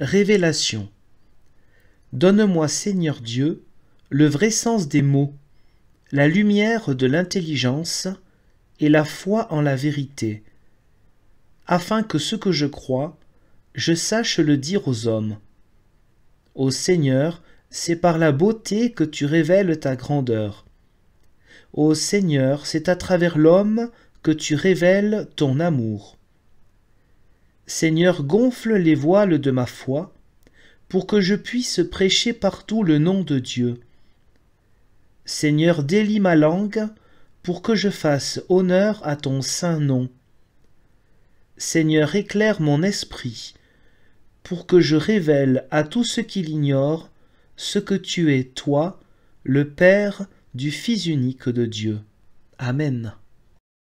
Révélation. Donne-moi, Seigneur Dieu, le vrai sens des mots, la lumière de l'intelligence et la foi en la vérité, afin que ce que je crois, je sache le dire aux hommes. Ô Seigneur, c'est par la beauté que tu révèles ta grandeur. Ô Seigneur, c'est à travers l'homme que tu révèles ton amour. Seigneur, gonfle les voiles de ma foi, pour que je puisse prêcher partout le nom de Dieu. Seigneur, délie ma langue, pour que je fasse honneur à ton saint nom. Seigneur, éclaire mon esprit, pour que je révèle à tout ce qui ignore, ce que tu es, toi, le Père du Fils unique de Dieu. Amen.